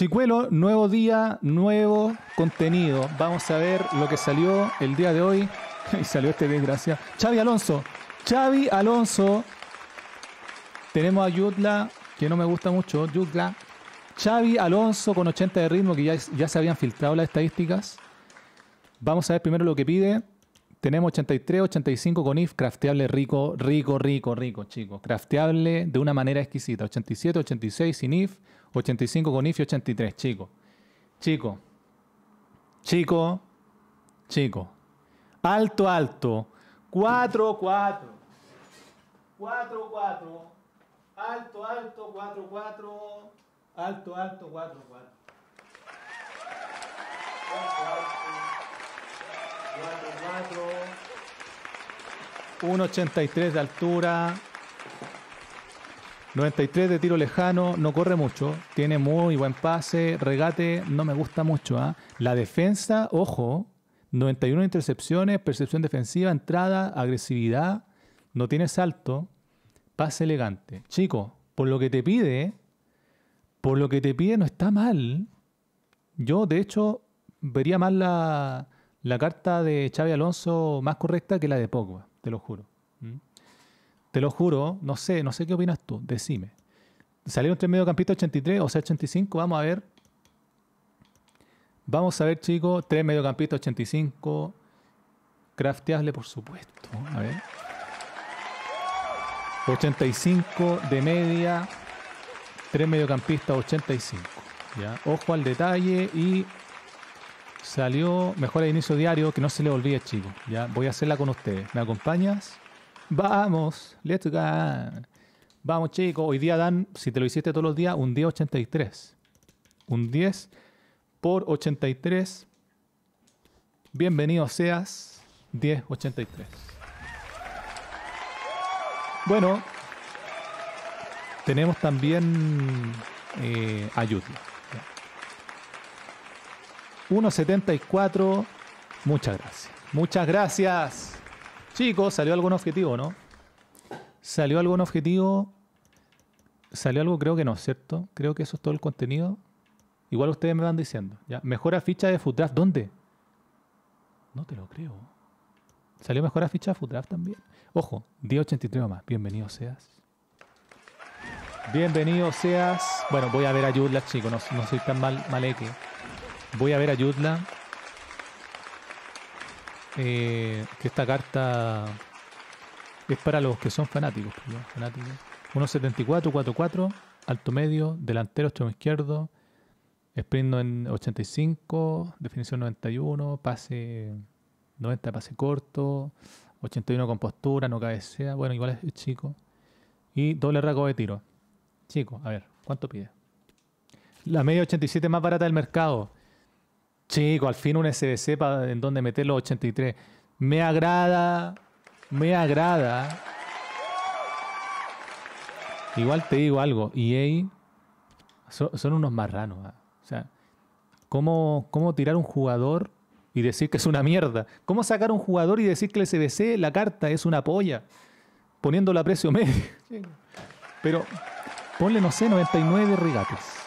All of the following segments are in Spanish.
Chicuelo, nuevo día, nuevo contenido. Vamos a ver lo que salió el día de hoy. y salió este gracias Xavi Alonso. Xavi Alonso. Tenemos a Yutla, que no me gusta mucho. Yutla. Xavi Alonso con 80 de ritmo, que ya, ya se habían filtrado las estadísticas. Vamos a ver primero lo que pide. Tenemos 83, 85 con IF, crafteable rico, rico, rico, rico, chicos. Crafteable de una manera exquisita. 87, 86 sin IF, 85 con IF y 83, chicos. Chico, chico, chico. Alto, alto. 4, 4. 4, 4. Alto, alto, 4, 4. Alto, alto, 4, 4. 1,83 de altura, 93 de tiro lejano, no corre mucho, tiene muy buen pase, regate, no me gusta mucho. ¿ah? La defensa, ojo, 91 intercepciones, percepción defensiva, entrada, agresividad, no tiene salto, pase elegante. Chico, por lo que te pide, por lo que te pide no está mal. Yo, de hecho, vería más la, la carta de Xavi Alonso más correcta que la de Pogba, te lo juro. ¿Mm? Te lo juro, no sé, no sé qué opinas tú, decime. Salieron tres mediocampistas 83, o sea 85, vamos a ver. Vamos a ver, chicos, tres mediocampistas 85. Crafteable, por supuesto. A ver. 85 de media, tres mediocampistas 85. Ojo al detalle y Salió mejor el Inicio Diario, que no se le olvide, chicos. Ya voy a hacerla con ustedes. ¿Me acompañas? Vamos, let's go. Vamos, chicos. Hoy día dan, si te lo hiciste todos los días, un 10.83. Un 10 por 83. Bienvenido seas 1083. Bueno, tenemos también eh, ayuda. 1.74. Muchas gracias. Muchas gracias. Chicos, salió algún objetivo, ¿no? ¿Salió algún objetivo? ¿Salió algo? Creo que no, ¿cierto? Creo que eso es todo el contenido. Igual ustedes me van diciendo. ¿ya? Mejora ficha de Futraf. ¿Dónde? No te lo creo. Salió mejora ficha de Futraf también. Ojo, 1083 más. Bienvenido seas. Bienvenido seas. Bueno, voy a ver a Yudla, chicos. No, soy tan mal, maleque. Voy a ver a Yutla. Eh, que esta carta es para los que son fanáticos. 1.74, pues, 4.4, alto medio, delantero, extremo izquierdo, sprint en 85, definición 91, pase 90, pase corto, 81 con postura, no cabecea, bueno, igual es chico. Y doble raco de tiro. Chico, a ver, ¿cuánto pide? La media 87 más barata del mercado. Chico, al fin un SBC en donde meter los 83. Me agrada, me agrada. Igual te digo algo, EA son, son unos marranos. ¿ah? O sea, ¿cómo, ¿cómo tirar un jugador y decir que es una mierda? ¿Cómo sacar un jugador y decir que el SBC, la carta, es una polla? Poniéndolo a precio medio. Pero ponle, no sé, 99 regates.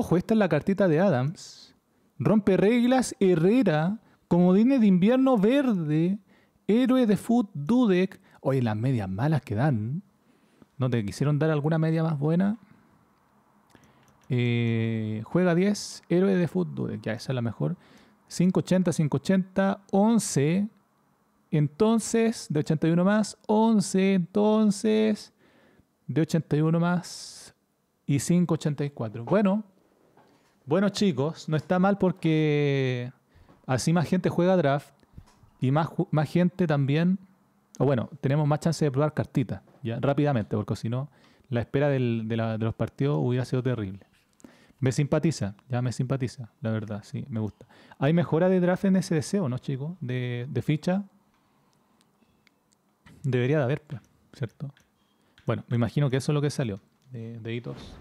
Ojo, esta es la cartita de Adams. Rompe reglas, Herrera, comodines de invierno verde, héroe de foot, Dudek. Oye, las medias malas que dan. ¿No te quisieron dar alguna media más buena? Eh, juega 10, héroe de fútbol, ya esa es la mejor. 580, 580, 11. Entonces, de 81 más, 11. Entonces, de 81 más y 584. Bueno, bueno, chicos, no está mal porque así más gente juega draft y más, más gente también. O bueno, tenemos más chance de probar cartitas ya rápidamente, porque si no, la espera de, los partidos hubiera sido terrible. Me simpatiza, ya me simpatiza, la verdad, sí, me gusta. ¿Hay mejora de draft en ese deseo, no, chicos? De, ficha. Debería de haber, pues, ¿cierto? Bueno, me imagino que eso es lo que salió de, de hitos.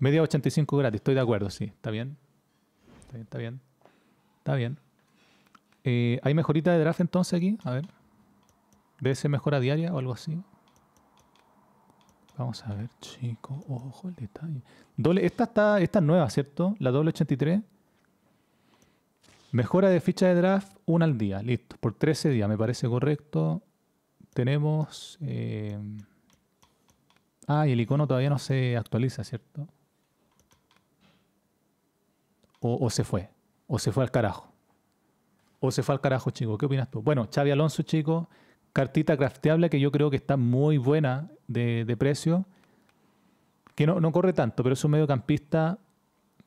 Media 85 gratis, estoy de acuerdo, sí. ¿Está bien? Está bien, está bien. Está bien. Eh, ¿Hay mejorita de draft entonces aquí? A ver. ¿Debe ser mejora diaria o algo así? Vamos a ver, chicos. Ojo el detalle. Doble, esta, está, esta es nueva, ¿cierto? La doble 83. Mejora de ficha de draft, una al día. Listo. Por 13 días, me parece correcto. Tenemos... Eh, ah, y el icono todavía no se actualiza, ¿cierto? o, se fue, o se fue al carajo. O se fue al carajo, chico. ¿Qué opinas tú? Bueno, Xavi Alonso, chico, cartita crafteable que yo creo que está muy buena de, precio, que no, corre tanto, pero es un mediocampista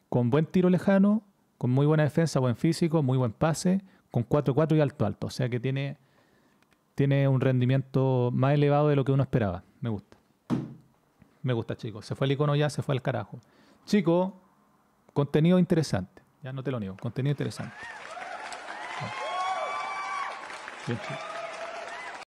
con buen tiro lejano, con muy buena defensa, buen físico, muy buen pase, con 4-4 y alto alto. O sea que tiene, tiene un rendimiento más elevado de lo que uno esperaba. Me gusta. Me gusta, chico Se fue el icono ya, se fue al carajo. Chico, Contenido interesante, ya no te lo niego, contenido interesante. Ah.